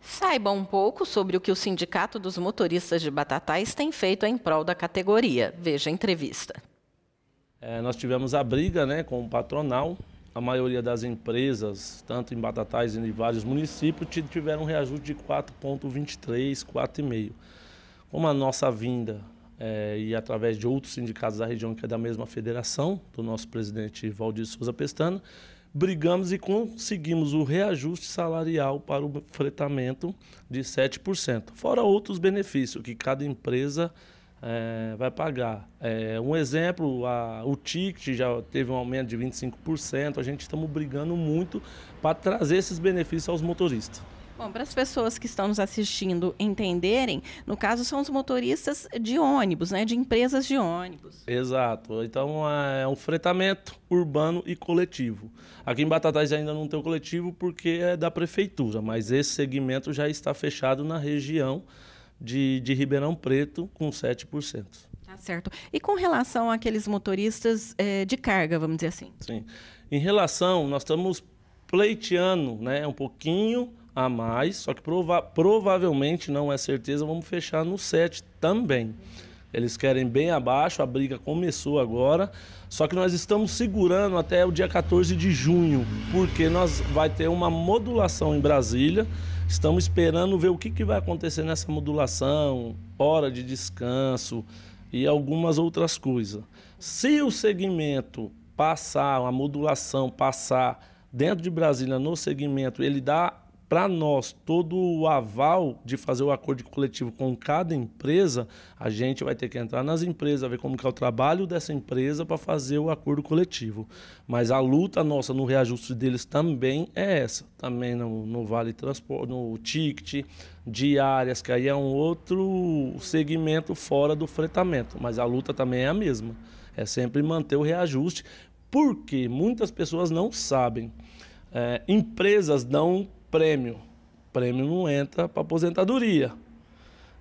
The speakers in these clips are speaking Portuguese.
Saiba um pouco sobre o que o Sindicato dos Motoristas de Batatais tem feito em prol da categoria. Veja a entrevista. É, nós tivemos a briga né, com o patronal. A maioria das empresas, tanto em Batatais e em vários municípios, tiveram um reajuste de 4,23, 4,5. Como a nossa vinda é, e através de outros sindicatos da região, que é da mesma federação, do nosso presidente Valdir Souza Pestana, brigamos e conseguimos o reajuste salarial para o fretamento de 7%, fora outros benefícios que cada empresa é, vai pagar. É, um exemplo, a, o ticket já teve um aumento de 25%, a gente estamos brigando muito para trazer esses benefícios aos motoristas. Bom, para as pessoas que estão nos assistindo entenderem, no caso são os motoristas de ônibus, né, de empresas de ônibus. Exato. Então é, é um fretamento urbano e coletivo. Aqui em Batatais ainda não tem o coletivo porque é da prefeitura, mas esse segmento já está fechado na região de, de Ribeirão Preto com 7%. Tá certo. E com relação àqueles motoristas é, de carga, vamos dizer assim? Sim. Em relação, nós estamos pleiteando né, um pouquinho a mais, só que prova provavelmente, não é certeza, vamos fechar no 7 também. Eles querem bem abaixo, a briga começou agora. Só que nós estamos segurando até o dia 14 de junho, porque nós vai ter uma modulação em Brasília. Estamos esperando ver o que, que vai acontecer nessa modulação, hora de descanso e algumas outras coisas. Se o segmento passar, a modulação passar dentro de Brasília no segmento, ele dá para nós todo o aval de fazer o acordo coletivo com cada empresa, a gente vai ter que entrar nas empresas, ver como que é o trabalho dessa empresa para fazer o acordo coletivo. Mas a luta nossa no reajuste deles também é essa, também no, no Vale Transporte, no ticket, diárias, que aí é um outro segmento fora do fretamento, mas a luta também é a mesma. É sempre manter o reajuste, porque muitas pessoas não sabem. É, empresas não prêmio. Prêmio não entra para aposentadoria.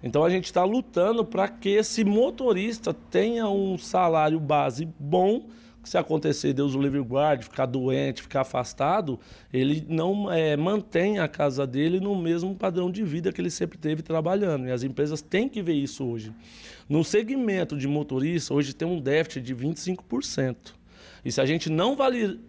Então a gente está lutando para que esse motorista tenha um salário base bom. Que se acontecer, Deus o livre guarde, ficar doente, ficar afastado, ele não é, mantém a casa dele no mesmo padrão de vida que ele sempre teve trabalhando. E as empresas têm que ver isso hoje. No segmento de motorista, hoje tem um déficit de 25%. E se a gente não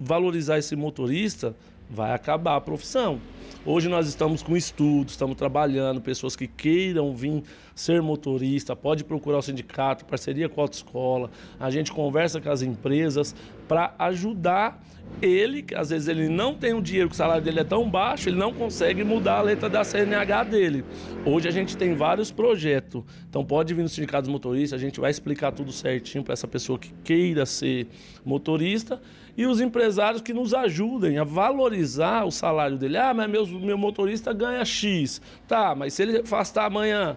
valorizar esse motorista, vai acabar a profissão. Hoje nós estamos com estudos, estamos trabalhando, pessoas que queiram vir ser motorista, pode procurar o sindicato, parceria com a autoescola, a gente conversa com as empresas para ajudar ele, que às vezes ele não tem o dinheiro, que o salário dele é tão baixo, ele não consegue mudar a letra da CNH dele. Hoje a gente tem vários projetos, então pode vir no sindicato dos motoristas, a gente vai explicar tudo certinho para essa pessoa que queira ser motorista e os empresários que nos ajudem a valorizar valorizar o salário dele. Ah, mas meu, meu motorista ganha X. Tá, mas se ele afastar amanhã,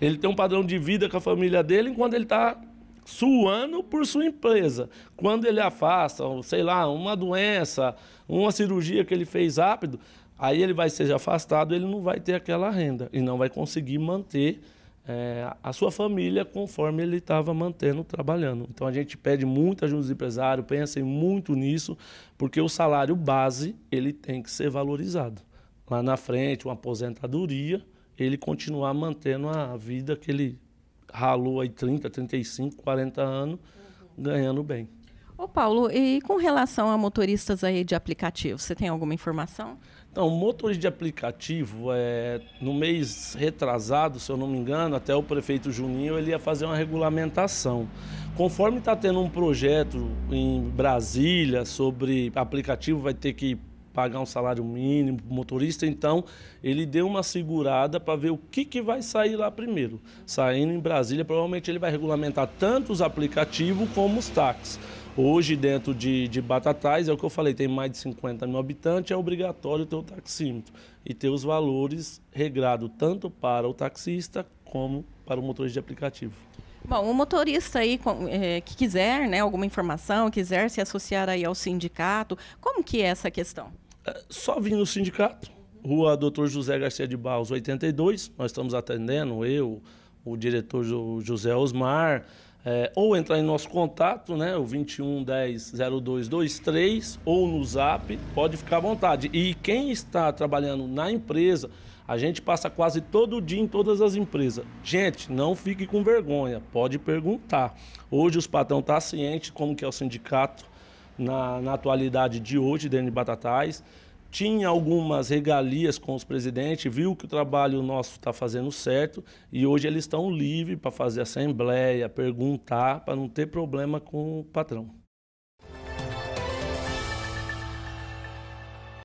ele tem um padrão de vida com a família dele enquanto ele está suando por sua empresa. Quando ele afasta, sei lá, uma doença, uma cirurgia que ele fez rápido, aí ele vai ser afastado, ele não vai ter aquela renda e não vai conseguir manter é, a sua família conforme ele estava mantendo, trabalhando. Então a gente pede muito ajuda dos empresários, pensem muito nisso, porque o salário base ele tem que ser valorizado. Lá na frente, uma aposentadoria, ele continuar mantendo a vida que ele ralou aí 30, 35, 40 anos, uhum. ganhando bem. Ô Paulo, e com relação a motoristas aí de aplicativo, você tem alguma informação? Então, motorista de aplicativo, é, no mês retrasado, se eu não me engano, até o prefeito Juninho, ele ia fazer uma regulamentação. Conforme está tendo um projeto em Brasília sobre aplicativo, vai ter que pagar um salário mínimo para o motorista, então ele deu uma segurada para ver o que, que vai sair lá primeiro. Saindo em Brasília, provavelmente ele vai regulamentar tanto os aplicativos como os táxis. Hoje, dentro de, de Batatais, é o que eu falei, tem mais de 50 mil habitantes, é obrigatório ter o taxímetro e ter os valores regrados tanto para o taxista como para o motorista de aplicativo. Bom, o motorista aí é, que quiser, né, alguma informação, quiser se associar aí ao sindicato, como que é essa questão? É, só vir no sindicato, Rua Dr. José Garcia de Barros, 82. Nós estamos atendendo, eu, o diretor José Osmar, é, ou entrar em nosso contato, né, o 21 10 ou no zap, pode ficar à vontade. E quem está trabalhando na empresa, a gente passa quase todo dia em todas as empresas. Gente, não fique com vergonha, pode perguntar. Hoje os patrão estão tá cientes como que é o sindicato na, na atualidade de hoje, dentro de Batatais tinha algumas regalias com os presidentes, viu que o trabalho nosso está fazendo certo e hoje eles estão livres para fazer assembleia, perguntar, para não ter problema com o patrão.